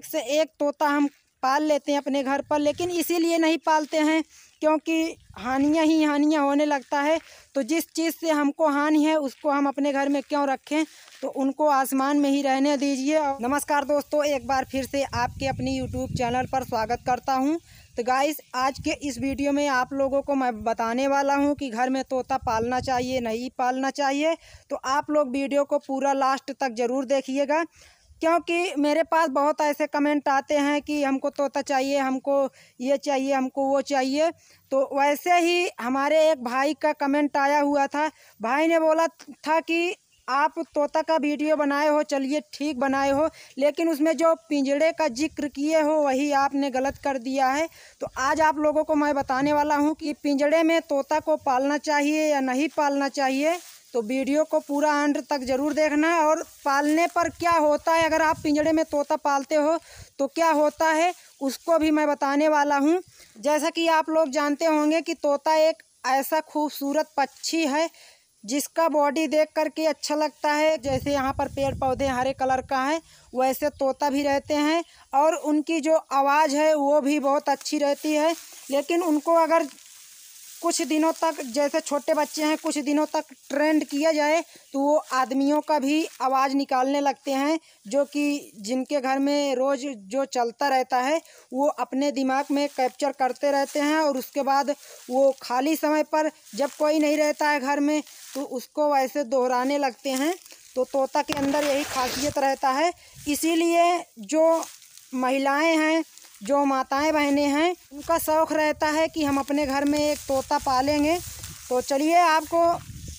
एक से एक तोता हम पाल लेते हैं अपने घर पर लेकिन इसीलिए नहीं पालते हैं क्योंकि हानियाँ ही हानियाँ होने लगता है तो जिस चीज़ से हमको हानि है उसको हम अपने घर में क्यों रखें तो उनको आसमान में ही रहने दीजिए नमस्कार दोस्तों एक बार फिर से आपके अपनी यूट्यूब चैनल पर स्वागत करता हूँ तो गाइस आज के इस वीडियो में आप लोगों को मैं बताने वाला हूँ कि घर में तोता पालना चाहिए नहीं पालना चाहिए तो आप लोग वीडियो को पूरा लास्ट तक ज़रूर देखिएगा क्योंकि मेरे पास बहुत ऐसे कमेंट आते हैं कि हमको तोता चाहिए हमको ये चाहिए हमको वो चाहिए तो वैसे ही हमारे एक भाई का कमेंट आया हुआ था भाई ने बोला था कि आप तोता का वीडियो बनाए हो चलिए ठीक बनाए हो लेकिन उसमें जो पिंजड़े का जिक्र किए हो वही आपने गलत कर दिया है तो आज आप लोगों को मैं बताने वाला हूँ कि पिंजड़े में तोता को पालना चाहिए या नहीं पालना चाहिए तो वीडियो को पूरा अंत तक ज़रूर देखना और पालने पर क्या होता है अगर आप पिंजड़े में तोता पालते हो तो क्या होता है उसको भी मैं बताने वाला हूँ जैसा कि आप लोग जानते होंगे कि तोता एक ऐसा खूबसूरत पक्षी है जिसका बॉडी देख कर के अच्छा लगता है जैसे यहाँ पर पेड़ पौधे हरे कलर का है वैसे तोता भी रहते हैं और उनकी जो आवाज़ है वो भी बहुत अच्छी रहती है लेकिन उनको अगर कुछ दिनों तक जैसे छोटे बच्चे हैं कुछ दिनों तक ट्रेंड किया जाए तो वो आदमियों का भी आवाज़ निकालने लगते हैं जो कि जिनके घर में रोज़ जो चलता रहता है वो अपने दिमाग में कैप्चर करते रहते हैं और उसके बाद वो खाली समय पर जब कोई नहीं रहता है घर में तो उसको वैसे दोहराने लगते हैं तो तोता के अंदर यही खासियत रहता है इसीलिए जो महिलाएँ हैं जो माताएं बहनें हैं उनका शौक़ रहता है कि हम अपने घर में एक तोता पालेंगे तो चलिए आपको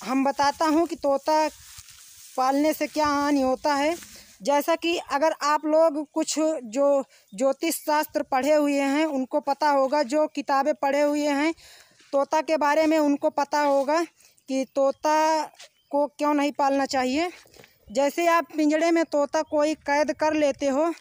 हम बताता हूँ कि तोता पालने से क्या हानि होता है जैसा कि अगर आप लोग कुछ जो ज्योतिष शास्त्र पढ़े हुए हैं उनको पता होगा जो किताबें पढ़े हुए हैं तोता के बारे में उनको पता होगा कि तोता को क्यों नहीं पालना चाहिए जैसे आप पिंजड़े में तोता कोई कैद कर लेते हो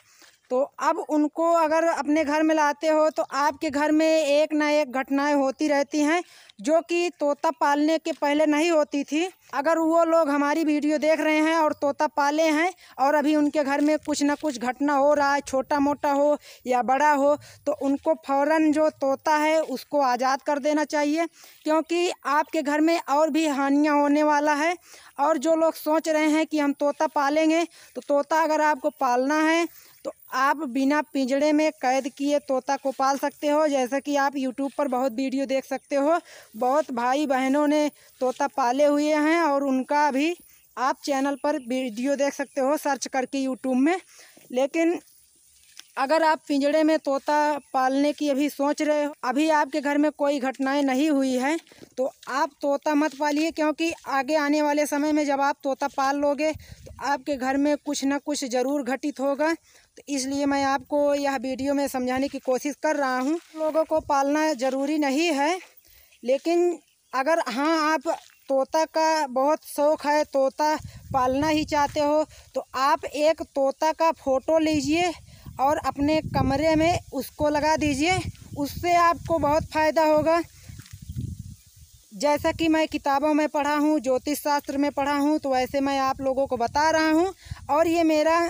तो अब उनको अगर अपने घर में लाते हो तो आपके घर में एक ना एक घटनाएं होती रहती हैं जो कि तोता पालने के पहले नहीं होती थी अगर वो लोग हमारी वीडियो देख रहे हैं और तोता पाले हैं और अभी उनके घर में कुछ ना कुछ घटना हो रहा है छोटा मोटा हो या बड़ा हो तो उनको फ़ौरन जो तोता है उसको आज़ाद कर देना चाहिए क्योंकि आपके घर में और भी हानियाँ होने वाला है और जो लोग सोच रहे हैं कि हम तोता पालेंगे तो तोता अगर आपको पालना है तो आप बिना पिंजड़े में कैद किए तोता को पाल सकते हो जैसा कि आप यूट्यूब पर बहुत वीडियो देख सकते हो बहुत भाई बहनों ने तोता पाले हुए हैं और उनका भी आप चैनल पर वीडियो देख सकते हो सर्च करके यूट्यूब में लेकिन अगर आप पिंजड़े में तोता पालने की अभी सोच रहे हो अभी आपके घर में कोई घटनाएं नहीं हुई हैं तो आप तोता मत पालिए क्योंकि आगे आने वाले समय में जब आप तोता पाल लोगे तो आपके घर में कुछ ना कुछ ज़रूर घटित होगा तो इसलिए मैं आपको यह वीडियो में समझाने की कोशिश कर रहा हूँ लोगों को पालना ज़रूरी नहीं है लेकिन अगर हाँ आप तोता का बहुत शौक़ है तोता पालना ही चाहते हो तो आप एक तोता का फ़ोटो लीजिए और अपने कमरे में उसको लगा दीजिए उससे आपको बहुत फ़ायदा होगा जैसा कि मैं किताबों में पढ़ा हूँ ज्योतिष शास्त्र में पढ़ा हूँ तो वैसे मैं आप लोगों को बता रहा हूँ और ये मेरा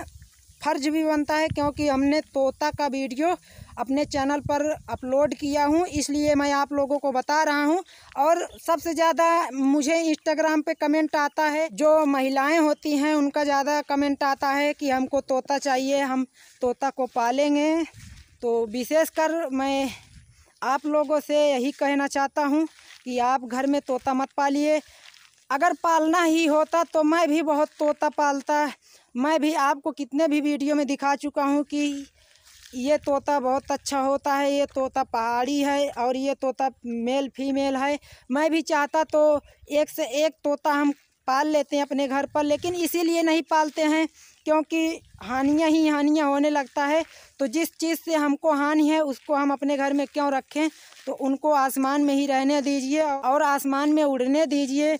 फर्ज भी बनता है क्योंकि हमने तोता का वीडियो अपने चैनल पर अपलोड किया हूँ इसलिए मैं आप लोगों को बता रहा हूँ और सबसे ज़्यादा मुझे इंस्टाग्राम पे कमेंट आता है जो महिलाएं होती हैं उनका ज़्यादा कमेंट आता है कि हमको तोता चाहिए हम तोता को पालेंगे तो विशेषकर मैं आप लोगों से यही कहना चाहता हूँ कि आप घर में तोता मत पालिए अगर पालना ही होता तो मैं भी बहुत तोता पालता मैं भी आपको कितने भी वीडियो में दिखा चुका हूँ कि ये तोता बहुत अच्छा होता है ये तोता पहाड़ी है और ये तोता मेल फीमेल है मैं भी चाहता तो एक से एक तोता हम पाल लेते हैं अपने घर पर लेकिन इसीलिए नहीं पालते हैं क्योंकि हानियाँ ही हानिया होने लगता है तो जिस चीज़ से हमको हानि है उसको हम अपने घर में क्यों रखें तो उनको आसमान में ही रहने दीजिए और आसमान में उड़ने दीजिए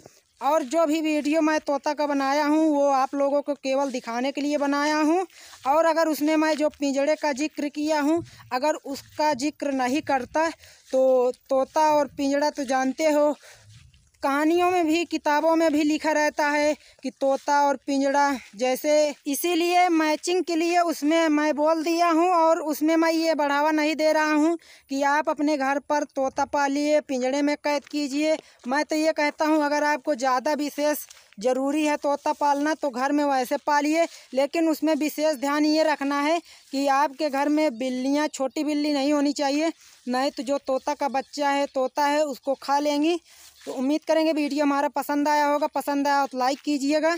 और जो भी वीडियो मैं तोता का बनाया हूँ वो आप लोगों को केवल दिखाने के लिए बनाया हूँ और अगर उसने मैं जो पिंजड़े का जिक्र किया हूँ अगर उसका जिक्र नहीं करता तो तोता और पिंजड़ा तो जानते हो कहानियों में भी किताबों में भी लिखा रहता है कि तोता और पिंजड़ा जैसे इसीलिए मैचिंग के लिए उसमें मैं बोल दिया हूँ और उसमें मैं ये बढ़ावा नहीं दे रहा हूँ कि आप अपने घर पर तोता पालिए पिंजड़े में कैद कीजिए मैं तो ये कहता हूँ अगर आपको ज़्यादा विशेष ज़रूरी है तोता पालना तो घर में वैसे पालिए लेकिन उसमें विशेष ध्यान ये रखना है कि आपके घर में बिल्लियाँ छोटी बिल्ली नहीं होनी चाहिए नहीं तो जो तोता का बच्चा है तोता है उसको खा लेंगी तो उम्मीद करेंगे वीडियो हमारा पसंद आया होगा पसंद आया हो तो लाइक कीजिएगा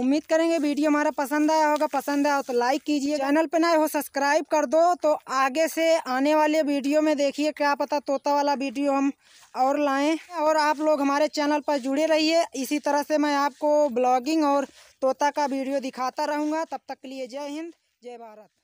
उम्मीद करेंगे वीडियो हमारा पसंद आया होगा पसंद आया हो तो लाइक कीजिए चैनल पे नए हो सब्सक्राइब कर दो तो आगे से आने वाले वीडियो में देखिए क्या पता तोता वाला वीडियो हम और लाएं और आप लोग हमारे चैनल पर जुड़े रहिए इसी तरह से मैं आपको ब्लॉगिंग और तोता का वीडियो दिखाता रहूँगा तब तक के लिए जय हिंद जय भारत